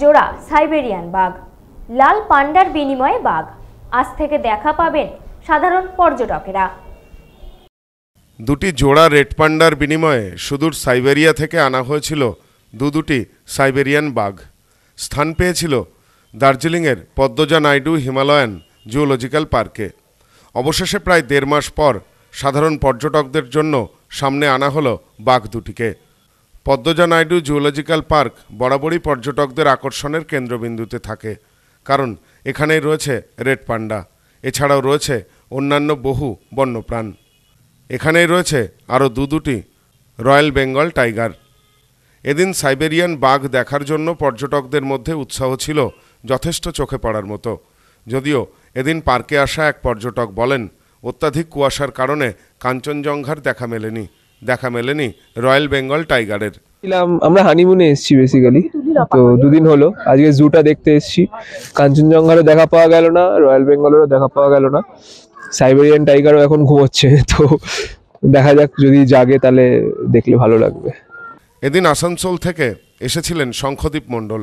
জোড়া সাইবেরিয়ান বাঘ লাল পান্ডার বিনিময়ে বাঘ আজ থেকে দেখা পাবেন সাধারণ পর্যটকেরা দুটি জোড়া রেড পান্ডার বিনিময়ে সুদূর সাইবেরিয়া থেকে আনা হয়েছিল দু দুটি সাইবেরিয়ান বাঘ স্থান পেয়েছিল দার্জিলিংয়ের পদ্মজা নাইডু হিমালয়ান জুওলজিক্যাল পার্কে অবশেষে প্রায় দেড় মাস পর সাধারণ পর্যটকদের জন্য সামনে আনা হলো বাঘ দুটিকে পদ্মজা নাইডু জুওলজিক্যাল পার্ক বরাবরই পর্যটকদের আকর্ষণের কেন্দ্রবিন্দুতে থাকে কারণ এখানেই রয়েছে রেড পান্ডা এছাড়াও রয়েছে অন্যান্য বহু বন্যপ্রাণ এখানেই রয়েছে আরও দু দুটি রয়্যাল বেঙ্গল টাইগার এদিন সাইবেরিয়ান বাঘ দেখার জন্য পর্যটকদের মধ্যে উৎসাহ ছিল যথেষ্ট চোখে পড়ার মতো যদিও এদিন পার্কে আসা এক পর্যটক বলেন অত্যাধিক কুয়াশার কারণে কাঞ্চনজঙ্ঘার দেখা মেলেনি দেখা মেলেনি রয়্যাল বেঙ্গল টাইগারের আমরা হানিমুনে এসেছি বেসিক্যালি তো দুদিন হলো আজকে জুটা দেখতে এসছি কাঞ্চনজঙ্ঘারও দেখা পাওয়া গেল না রয়্যাল বেঙ্গলেরও দেখা পাওয়া গেল না সাইবেরিয়ান টাইগারও এখন ঘুমোচ্ছে তো দেখা যাক যদি জাগে তাহলে দেখলে ভালো লাগবে এদিন আসানসোল থেকে এসেছিলেন শঙ্খদ্বীপ মণ্ডল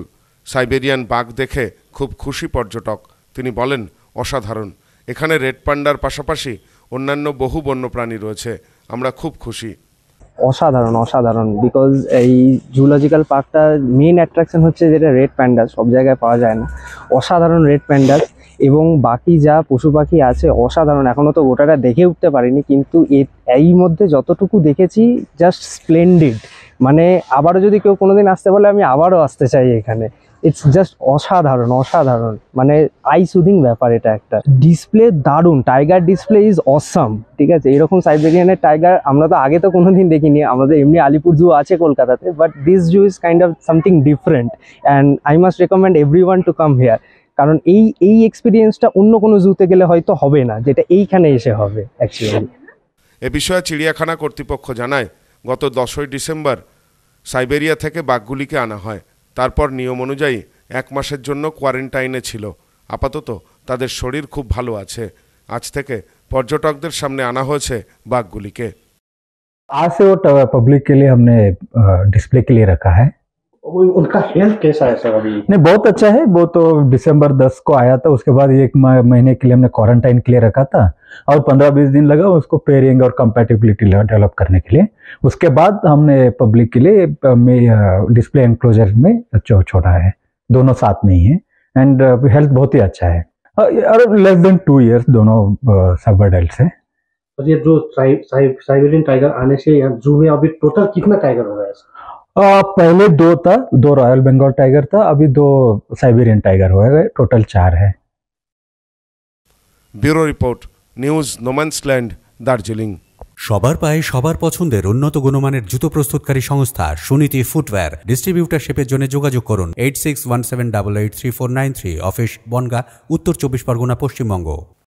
সাইবেরিয়ান বাঘ দেখে খুব খুশি পর্যটক তিনি বলেন অসাধারণ এখানে রেড পান্ডার পাশাপাশি অন্যান্য বহু বন্যপ্রাণী রয়েছে আমরা খুব খুশি অসাধারণ অসাধারণ বিকজ এই জুলজিক্যাল পার্কটা মেন অ্যাট্রাকশন হচ্ছে যেটা রেড প্যান্ডাস সব জায়গায় পাওয়া যায় না অসাধারণ রেড প্যান্ডাস এবং বাকি যা পশু পাখি আছে অসাধারণ এখনও তো গোটাটা দেখে উঠতে পারিনি কিন্তু এই মধ্যে যতটুকু দেখেছি জাস্ট স্প্লেন্ডেড মানে আবারও যদি কেউ কোনোদিন আসতে বলে আমি আবারও আসতে চাই এখানে ইটস জাস্ট অসাধারণ অসাধারণ মানে আই সুদিং ব্যাপার এটা একটা ডিসপ্লে দারুণ টাইগার ডিসপ্লে ইজ অসাম ঠিক আছে এরকম সাইবেরিয়ানের টাইগার আমরা তো আগে তো কোনোদিন দেখিনি আমাদের এমনি আলিপুর জু আছে কলকাতাতে but this zoo is kind of something different and I must recommend every one to come here কারণ এই এই এক্সপিরিয়েন্সটা অন্য কোনো জুতে গেলে হয়তো হবে না যেটা এইখানে এসে হবে অ্যাকচুয়ালি এ বিষয়ে চিড়িয়াখানা কর্তৃপক্ষ জানায় গত দশই ডিসেম্বর সাইবেরিয়া থেকে বাঘগুলিকে আনা হয় তারপর নিয়ম অনুযায়ী এক মাসের জন্য কোয়ারেন্টাইনে ছিল আপাতত তাদের শরীর খুব ভালো আছে আজ থেকে পর্যটকদের সামনে আনা হয়েছে বাঘগুলিকে আজ ওটা वो पब्लिक के लिए লিয়ে রাখা के उनका हेल्थ कैसा है सर अभी नहीं बहुत अच्छा है वो तो दिसंबर दस को आया था उसके बाद एक महीने के लिए हमने क्वारंटाइन के लिए रखा था और पंद्रह बीस दिन लगा उसको पेयरिंग और कंपेटेबिलिटी डेवलप करने के लिए उसके बाद हमने पब्लिक के लिए डिस्प्ले एनक्लोजर में छोड़ा है दोनों साथ में ही है एंड हेल्थ बहुत ही अच्छा है और लेस देन टू ईयर्स दोनों सब एडल्ट है और ये जो साइबेरियन टाइगर आने से यहाँ जू में अभी टोटल कितना टाइगर हो रहा है पहले दो था दो रॉयल बंगाल टाइगर था अभी दो साइबेरियन टाइगर हुए गए टोटल चार है bureau report news no man's land Darjeeling সবার পায়ে সবার পছন্দের উন্নত গুণমানের জুতো প্রস্তুতকারী সংস্থা সুনীতি ফুটওয়্যার ডিস্ট্রিবিউটারশিপের জন্য যোগাযোগ করুন eight six one seven double eight three four nine three office Bongaon উত্তর চব্বিশ পরগনা পশ্চিমবঙ্গ